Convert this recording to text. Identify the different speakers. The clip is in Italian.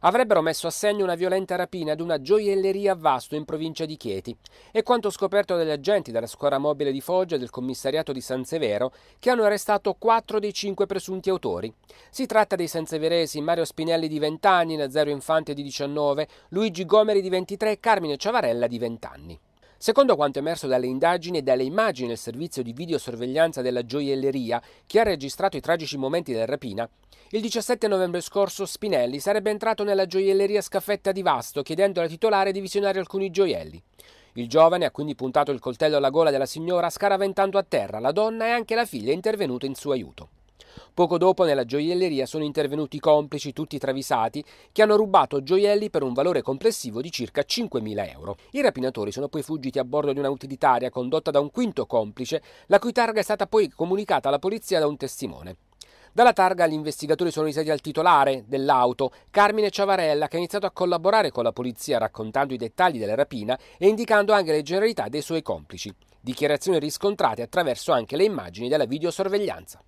Speaker 1: avrebbero messo a segno una violenta rapina ad una gioielleria a Vasto in provincia di Chieti. È quanto scoperto dagli agenti della scuola mobile di Foggia e del commissariato di San Severo che hanno arrestato quattro dei cinque presunti autori. Si tratta dei sanseveresi Mario Spinelli di 20 anni, Nazario Infante di 19, Luigi Gomeri di 23 e Carmine Ciavarella di 20 anni. Secondo quanto emerso dalle indagini e dalle immagini del servizio di videosorveglianza della gioielleria, che ha registrato i tragici momenti della rapina, il 17 novembre scorso Spinelli sarebbe entrato nella gioielleria Scaffetta di Vasto chiedendo alla titolare di visionare alcuni gioielli. Il giovane ha quindi puntato il coltello alla gola della signora scaraventando a terra la donna e anche la figlia è intervenuta in suo aiuto. Poco dopo nella gioielleria sono intervenuti i complici tutti travisati che hanno rubato gioielli per un valore complessivo di circa 5.000 euro. I rapinatori sono poi fuggiti a bordo di una utilitaria condotta da un quinto complice, la cui targa è stata poi comunicata alla polizia da un testimone. Dalla targa gli investigatori sono risaliti al titolare dell'auto, Carmine Ciavarella, che ha iniziato a collaborare con la polizia raccontando i dettagli della rapina e indicando anche le generalità dei suoi complici. Dichiarazioni riscontrate attraverso anche le immagini della videosorveglianza.